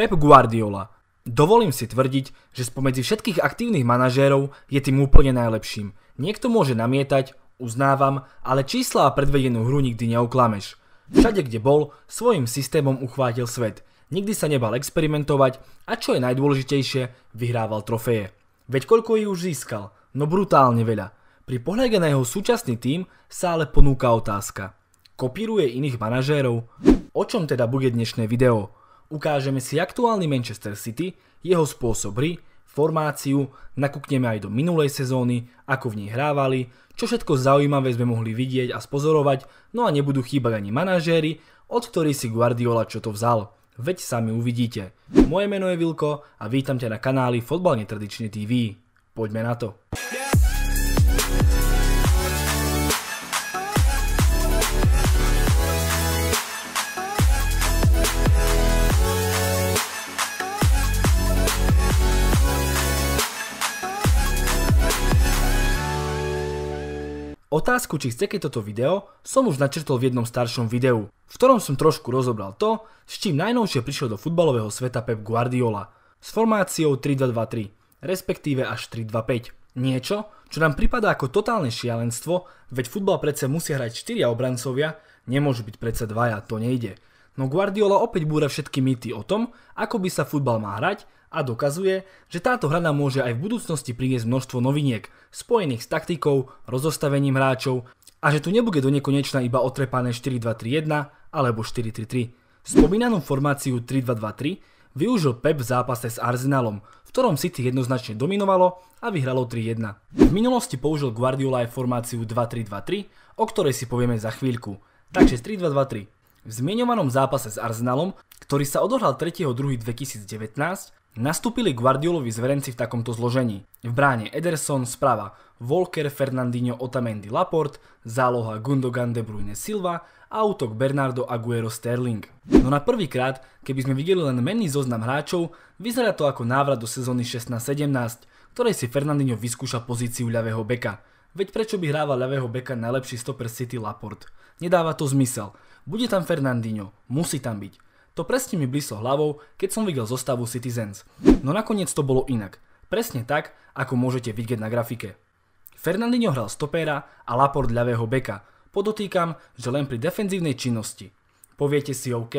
Pep Guardiola. Dovolím si tvrdiť, že spomedzi všetkých aktívnych manažérov je tým úplne najlepším. Niekto môže namietať, uznávam, ale čísla a predvedenú hru nikdy neoklameš. Všade, kde bol, svojim systémom uchvátil svet. Nikdy sa nebal experimentovať a čo je najdôležitejšie, vyhrával trofeje. Veď koľko ich už získal? No brutálne veľa. Pri pohľade na jeho súčasný tým sa ale ponúka otázka. Kopíruje iných manažérov? O čom teda bude dnešné video? Ukážeme si aktuálny Manchester City, jeho spôsob hry, formáciu, nakúkneme aj do minulej sezóny, ako v nej hrávali, čo všetko zaujímavé sme mohli vidieť a spozorovať, no a nebudú chýbať ani manažéri, od ktorých si Guardiola čo to vzal. Veď sami uvidíte. Moje meno je Vilko a vítam ťa na kanáli Fotbal Netradičný TV. Poďme na to. Yeah! Otázku, či chcete toto video, som už načrtol v jednom staršom videu, v ktorom som trošku rozobral to, s čím najnovšie prišiel do futbalového sveta Pep Guardiola s formáciou 3-2-2-3, respektíve až 3-2-5. Niečo, čo nám pripadá ako totálne šialenstvo, veď futbal predsa musia hrať 4 obrancovia, nemôžu byť predsa 2, to nejde. No Guardiola opäť búra všetky mýty o tom, ako by sa futbal má hrať a dokazuje, že táto hrana môže aj v budúcnosti priniesť množstvo noviniek, spojených s taktikou, rozostavením hráčov a že tu nebude do nekonečna iba otrepané 4-2-3-1 alebo 4-3-3. Spomínanú formáciu 3-2-2-3 využil Pep v zápase s Arsenalom, v ktorom City jednoznačne dominovalo a vyhralo 3-1. V minulosti použil Guardiola aj formáciu 2-3-2-3, o ktorej si povieme za chvíľku. Takže 3-2-2-3. V zmienovanom zápase s Arsenalom, ktorý sa odohral 3.2.2019, nastúpili Guardiolovi zverenci v takomto zložení. V bráne Ederson sprava Volker, Fernandinho, Otamendi, Laporte, záloha Gundogan, De Bruyne, Silva a útok Bernardo Aguero Sterling. No na prvý krát, keby sme videli len menný zoznam hráčov, vyzerá to ako návrat do sezóny 16-17, ktorej si Fernandinho vyskúša pozíciu ľavého beka. Veď prečo by hrával ľavého beka najlepší stoper City Laporte? Nedáva to zmysel. Bude tam Fernandinho, musí tam byť. To presne mi blíslo hlavou, keď som videl zostavu Citizens. No nakoniec to bolo inak. Presne tak, ako môžete vidieť na grafike. Fernandinho hral stopéra a Laport ľavého beka. Podotýkam, že len pri defenzívnej činnosti. Poviete si OK,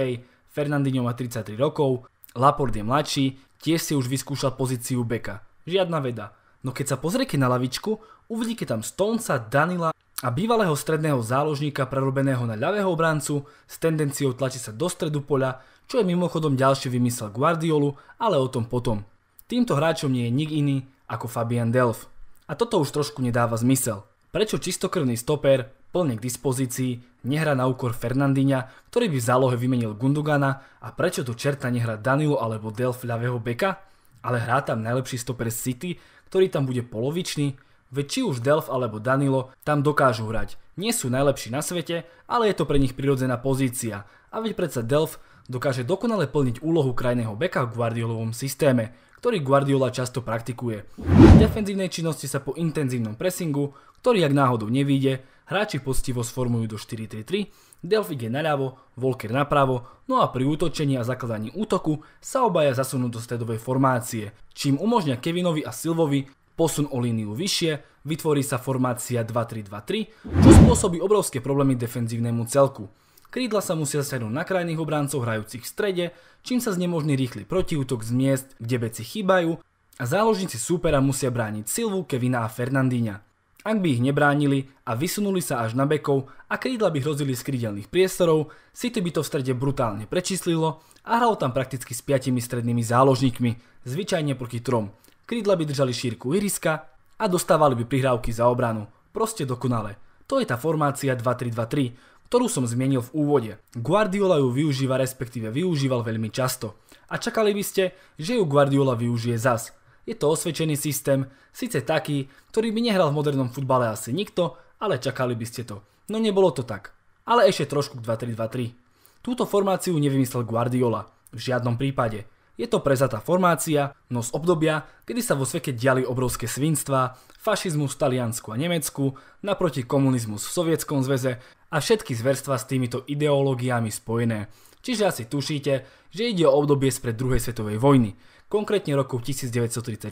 Fernandinho má 33 rokov, Laporte je mladší, tiež si už vyskúšal pozíciu beka. Žiadna veda. No keď sa pozriete na lavičku, uvidíte tam Stonesa, Danila a bývalého stredného záložníka prerobeného na ľavého obrancu s tendenciou tlačiť sa do stredu poľa, čo je mimochodom ďalší vymysel Guardiolu, ale o tom potom. Týmto hráčom nie je nik iný ako Fabian Delf. A toto už trošku nedáva zmysel. Prečo čistokrvný stoper, plne k dispozícii, nehra na úkor Fernandíňa, ktorý by v zálohe vymenil Gundugana a prečo tu čerta nehra Danilo alebo Delf ľavého beka? Ale hrá tam najlepší stoper City, ktorý tam bude polovičný, Veď či už Delf alebo Danilo tam dokážu hrať. Nie sú najlepší na svete, ale je to pre nich prirodzená pozícia. A veď predsa Delf dokáže dokonale plniť úlohu krajného beka v Guardiolovom systéme, ktorý Guardiola často praktikuje. V defenzívnej činnosti sa po intenzívnom pressingu, ktorý ak náhodou nevíde, hráči poctivo sformujú do 4-3-3, Delf ide naľavo, Volker napravo, no a pri útočení a zakladaní útoku sa obaja zasunú do stredovej formácie, čím umožňa Kevinovi a Silvovi posun o líniu vyššie, vytvorí sa formácia 2-3-2-3, čo spôsobí obrovské problémy defenzívnemu celku. Krídla sa musia zasiahnuť na krajných obráncov hrajúcich v strede, čím sa znemožní rýchly protiútok z miest, kde beci chýbajú a záložníci súpera musia brániť Silvu, Kevina a Fernandíňa. Ak by ich nebránili a vysunuli sa až na bekov a krídla by hrozili z krídelných priestorov, City by to v strede brutálne prečíslilo a hral tam prakticky s piatimi strednými záložníkmi, zvyčajne proti trom, Krídla by držali šírku iriska a dostávali by prihrávky za obranu. Proste dokonale. To je tá formácia 2-3-2-3, ktorú som zmienil v úvode. Guardiola ju využíva respektíve využíval veľmi často. A čakali by ste, že ju Guardiola využije zas. Je to osvedčený systém, síce taký, ktorý by nehral v modernom futbale asi nikto, ale čakali by ste to. No nebolo to tak. Ale ešte trošku k 2-3-2-3. Túto formáciu nevymyslel Guardiola. V žiadnom prípade. Je to prezatá formácia, no z obdobia, kedy sa vo svete diali obrovské svinstva, fašizmus v Taliansku a Nemecku, naproti komunizmus v Sovietskom zväze a všetky zverstva s týmito ideológiami spojené. Čiže asi tušíte, že ide o obdobie spred druhej svetovej vojny, konkrétne roku 1934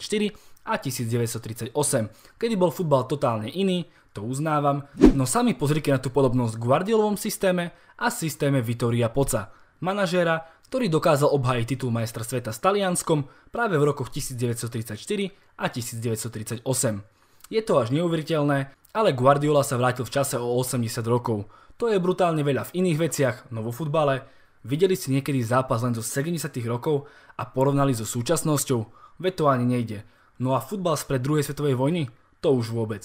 a 1938, kedy bol futbal totálne iný, to uznávam, no sami pozrite na tú podobnosť v Guardiolovom systéme a systéme Vitoria Poca, manažéra, ktorý dokázal obhájiť titul majstra sveta s Talianskom práve v rokoch 1934 a 1938. Je to až neuveriteľné, ale Guardiola sa vrátil v čase o 80 rokov. To je brutálne veľa v iných veciach, no vo futbale. Videli ste niekedy zápas len zo 70 rokov a porovnali so súčasnosťou? Veď to ani nejde. No a futbal spred druhej svetovej vojny? To už vôbec.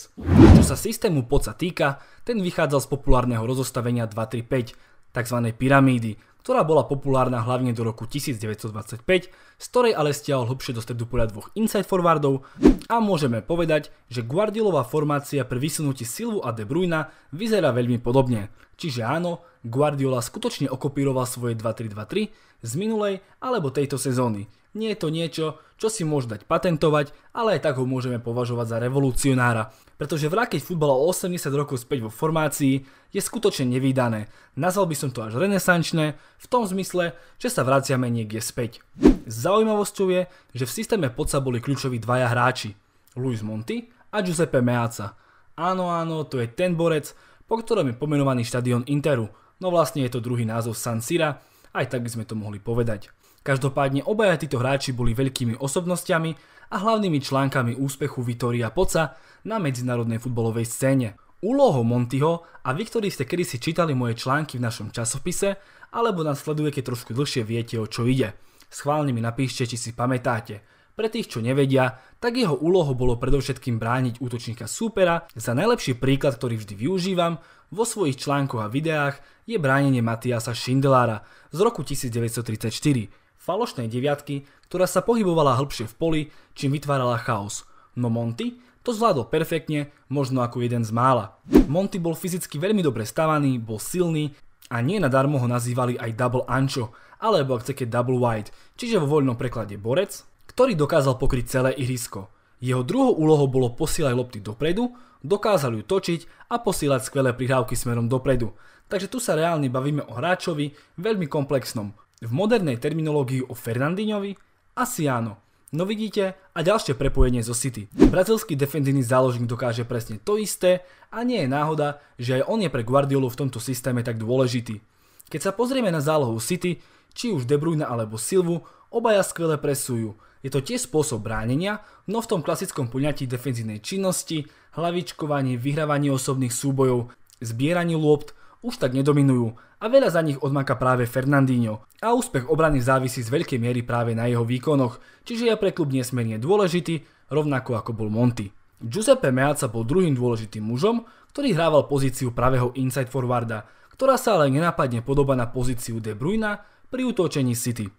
Čo sa systému poca týka, ten vychádzal z populárneho rozostavenia 235, tzv. pyramídy, ktorá bola populárna hlavne do roku 1925, z ktorej ale stiahol hlbšie do stredu poľa dvoch inside forwardov a môžeme povedať, že Guardiolová formácia pri vysunutí Silvu a De Bruyne vyzerá veľmi podobne. Čiže áno, Guardiola skutočne okopíroval svoje 2-3-2-3 z minulej alebo tejto sezóny, nie je to niečo, čo si môže dať patentovať, ale aj tak ho môžeme považovať za revolucionára, pretože vrátiť futbal o 80 rokov späť vo formácii je skutočne nevydané. Nazval by som to až renesančné, v tom zmysle, že sa vraciame niekde späť. Zaujímavosťou je, že v systéme podsa boli kľúčoví dvaja hráči, Luis Monti a Giuseppe Meazza. Áno, áno, to je ten borec, po ktorom je pomenovaný štadión Interu, no vlastne je to druhý názov San Sira, aj tak by sme to mohli povedať. Každopádne obaja títo hráči boli veľkými osobnosťami a hlavnými článkami úspechu Vitoria Poca na medzinárodnej futbalovej scéne. Úloho Montyho, a vy, ktorí ste kedysi čítali moje články v našom časopise, alebo nás sledujete trošku dlhšie viete, o čo ide. Schválne mi napíšte, či si pamätáte. Pre tých, čo nevedia, tak jeho úloho bolo predovšetkým brániť útočníka súpera. Za najlepší príklad, ktorý vždy využívam, vo svojich článkoch a videách je bránenie Matiasa Šindelára z roku 1934 falošnej deviatky, ktorá sa pohybovala hĺbšie v poli, čím vytvárala chaos. No Monty to zvládol perfektne, možno ako jeden z mála. Monty bol fyzicky veľmi dobre stavaný, bol silný a nie nadarmo ho nazývali aj Double Ancho, alebo ak chcete Double White, čiže vo voľnom preklade borec, ktorý dokázal pokryť celé ihrisko. Jeho druhou úlohou bolo posílať lopty dopredu, dokázal ju točiť a posílať skvelé prihrávky smerom dopredu. Takže tu sa reálne bavíme o hráčovi veľmi komplexnom, v modernej terminológii o Fernandinovi? Asi áno. No vidíte, a ďalšie prepojenie zo City. Brazilský defenzívny záložník dokáže presne to isté a nie je náhoda, že aj on je pre Guardiolu v tomto systéme tak dôležitý. Keď sa pozrieme na zálohu City, či už De Bruyne alebo Silvu, obaja skvele presujú. Je to tiež spôsob bránenia, no v tom klasickom poňatí defenzívnej činnosti, hlavičkovanie, vyhrávanie osobných súbojov, zbieranie lopt, už tak nedominujú a veľa za nich odmaka práve Fernandinho. A úspech obrany závisí z veľkej miery práve na jeho výkonoch, čiže je pre klub nesmierne dôležitý, rovnako ako bol Monty. Giuseppe Meazza bol druhým dôležitým mužom, ktorý hrával pozíciu pravého inside forwarda, ktorá sa ale nenápadne podoba na pozíciu De Bruyne pri útočení City.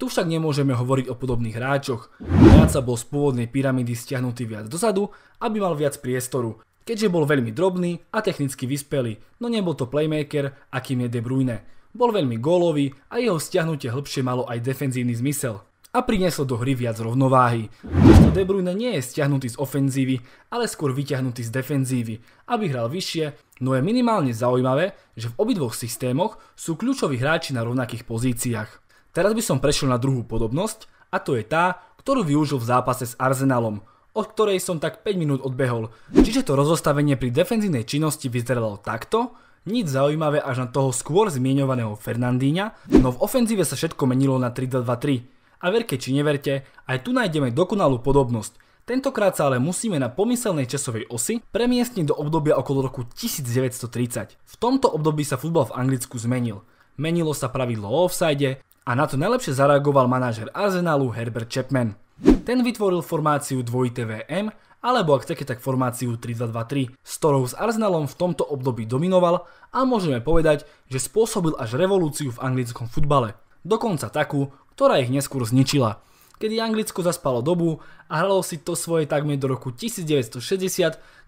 Tu však nemôžeme hovoriť o podobných hráčoch. Meazza bol z pôvodnej pyramidy stiahnutý viac dozadu, aby mal viac priestoru keďže bol veľmi drobný a technicky vyspelý, no nebol to playmaker, akým je De Bruyne. Bol veľmi gólový a jeho stiahnutie hĺbšie malo aj defenzívny zmysel a prinieslo do hry viac rovnováhy. Preto De Bruyne nie je stiahnutý z ofenzívy, ale skôr vyťahnutý z defenzívy, aby hral vyššie, no je minimálne zaujímavé, že v obidvoch systémoch sú kľúčoví hráči na rovnakých pozíciách. Teraz by som prešiel na druhú podobnosť a to je tá, ktorú využil v zápase s Arsenalom, od ktorej som tak 5 minút odbehol. Čiže to rozostavenie pri defenzívnej činnosti vyzeralo takto, nič zaujímavé až na toho skôr zmienovaného Fernandíňa, no v ofenzíve sa všetko menilo na 3 2 3 A verke či neverte, aj tu nájdeme dokonalú podobnosť. Tentokrát sa ale musíme na pomyselnej časovej osi premiestniť do obdobia okolo roku 1930. V tomto období sa futbal v Anglicku zmenil. Menilo sa pravidlo o offside a na to najlepšie zareagoval manažer Arsenalu Herbert Chapman. Ten vytvoril formáciu 2TVM, alebo ak chcete, tak formáciu 3223, s ktorou s Arsenalom v tomto období dominoval a môžeme povedať, že spôsobil až revolúciu v anglickom futbale. Dokonca takú, ktorá ich neskôr zničila. Kedy Anglicko zaspalo dobu a hralo si to svoje takmer do roku 1960,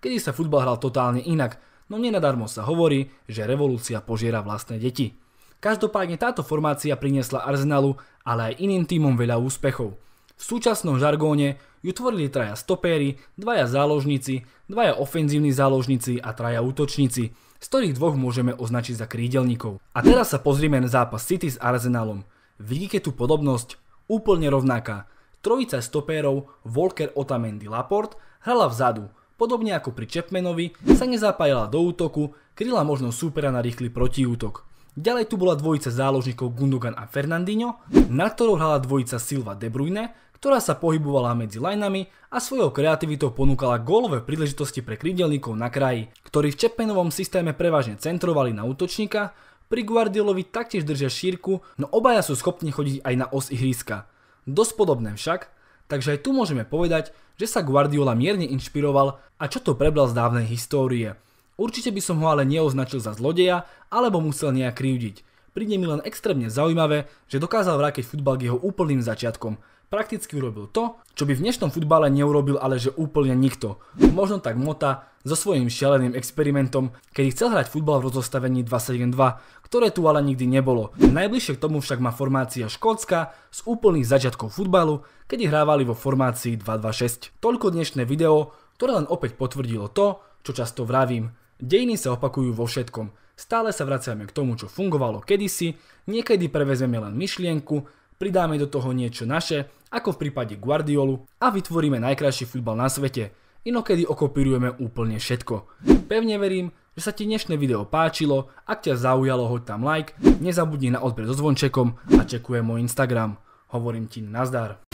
kedy sa futbal hral totálne inak, no nenadarmo sa hovorí, že revolúcia požiera vlastné deti. Každopádne táto formácia priniesla Arsenalu, ale aj iným týmom veľa úspechov. V súčasnom žargóne ju tvorili traja stopéry, dvaja záložníci, dvaja ofenzívni záložníci a traja útočníci, z ktorých dvoch môžeme označiť za krídelníkov. A teraz sa pozrieme na zápas City s Arsenalom. Vidíte tú podobnosť? Úplne rovnaká. Trojica stopérov Volker Otamendi Laporte hrala vzadu, podobne ako pri Chapmanovi, sa nezapájala do útoku, kryla možno súpera na rýchly protiútok. Ďalej tu bola dvojica záložníkov Gundogan a Fernandinho, na ktorou hrala dvojica Silva De Bruyne, ktorá sa pohybovala medzi lineami a svojou kreativitou ponúkala gólové príležitosti pre krídelníkov na kraji, ktorí v Čepenovom systéme prevažne centrovali na útočníka, pri Guardiolovi taktiež držia šírku, no obaja sú schopní chodiť aj na os ihriska. Dosť podobné však, takže aj tu môžeme povedať, že sa Guardiola mierne inšpiroval a čo to prebral z dávnej histórie. Určite by som ho ale neoznačil za zlodeja, alebo musel nejak krivdiť. Príde mi len extrémne zaujímavé, že dokázal vrákeť futbal k jeho úplným začiatkom prakticky urobil to, čo by v dnešnom futbale neurobil ale že úplne nikto. Možno tak Mota so svojím šialeným experimentom, kedy chcel hrať futbal v rozostavení 272, ktoré tu ale nikdy nebolo. Najbližšie k tomu však má formácia Škótska z úplných začiatkov futbalu, kedy hrávali vo formácii 226. Toľko dnešné video, ktoré len opäť potvrdilo to, čo často vravím. Dejiny sa opakujú vo všetkom. Stále sa vraciame k tomu, čo fungovalo kedysi, niekedy prevezeme len myšlienku, pridáme do toho niečo naše, ako v prípade Guardiolu a vytvoríme najkrajší futbal na svete. Inokedy okopírujeme úplne všetko. Pevne verím, že sa ti dnešné video páčilo, ak ťa zaujalo hoď tam like, nezabudni na odber so zvončekom a čekujem môj Instagram. Hovorím ti nazdar.